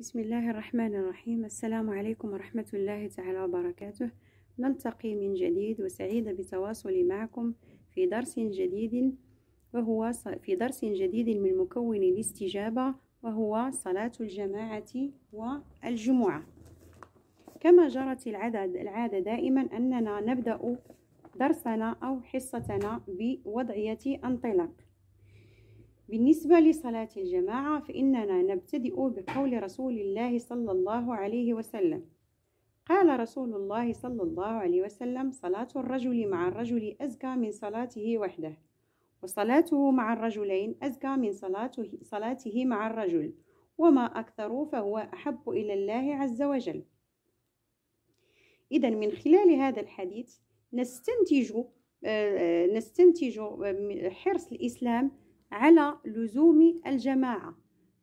بسم الله الرحمن الرحيم السلام عليكم ورحمة الله تعالى وبركاته نلتقي من جديد وسعيدة بتواصلي معكم في درس جديد وهو في درس جديد من مكون الاستجابة وهو صلاة الجماعة والجمعة كما جرت العدد العادة دائما أننا نبدأ درسنا أو حصتنا بوضعية انطلاق بالنسبة لصلاة الجماعة فإننا نبتدئ بقول رسول الله صلى الله عليه وسلم قال رسول الله صلى الله عليه وسلم صلاة الرجل مع الرجل أزكى من صلاته وحده وصلاته مع الرجلين أزكى من صلاته, صلاته مع الرجل وما أكثر فهو أحب إلى الله عز وجل إذا من خلال هذا الحديث نستنتج آه، آه، نستنتج حرص الإسلام على لزوم الجماعة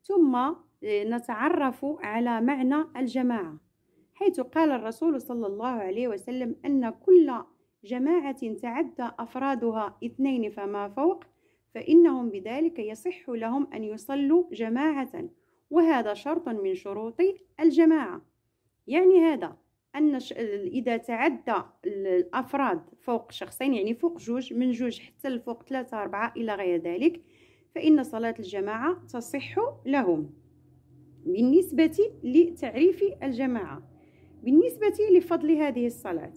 ثم آه، نتعرف على معنى الجماعة حيث قال الرسول صلى الله عليه وسلم أن كل جماعة تعدى أفرادها اثنين فما فوق فإنهم بذلك يصح لهم أن يصلوا جماعة وهذا شرط من شروط الجماعة يعني هذا أن إذا تعدى الأفراد فوق شخصين يعني فوق جوج من جوج حتى لفوق ثلاثة أربعة إلى غير ذلك فإن صلاة الجماعة تصح لهم بالنسبة لتعريف الجماعة بالنسبة لفضل هذه الصلاة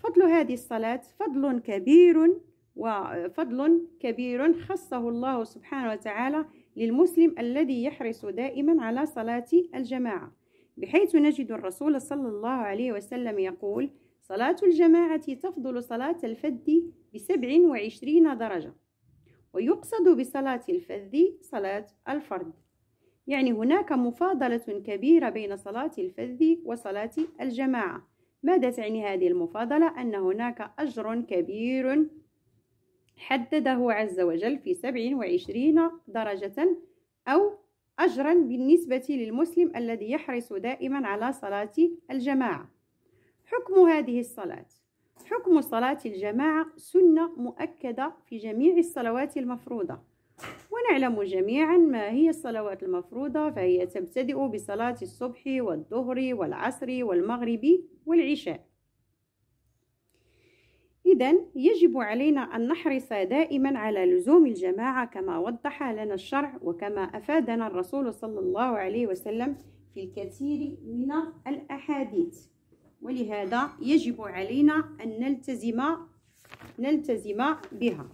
فضل هذه الصلاة فضل كبير وفضل كبير خصه الله سبحانه وتعالى للمسلم الذي يحرص دائما على صلاة الجماعة بحيث نجد الرسول صلى الله عليه وسلم يقول صلاة الجماعة تفضل صلاة الفد بسبع وعشرين درجة ويقصد بصلاة الفذ صلاة الفرد يعني هناك مفاضلة كبيرة بين صلاة الفذ وصلاة الجماعة ماذا تعني هذه المفاضلة؟ أن هناك أجر كبير حدده عز وجل في 27 درجة أو أجرا بالنسبة للمسلم الذي يحرص دائما على صلاة الجماعة حكم هذه الصلاة حكم صلاة الجماعة سنة مؤكدة في جميع الصلوات المفروضة ونعلم جميعا ما هي الصلوات المفروضة فهي تبتدئ بصلاة الصبح والظهر والعصر والمغرب والعشاء إذا يجب علينا أن نحرص دائما على لزوم الجماعة كما وضح لنا الشرع وكما أفادنا الرسول صلى الله عليه وسلم في الكثير من الأحاديث ولهذا يجب علينا أن نلتزم نلتزم بها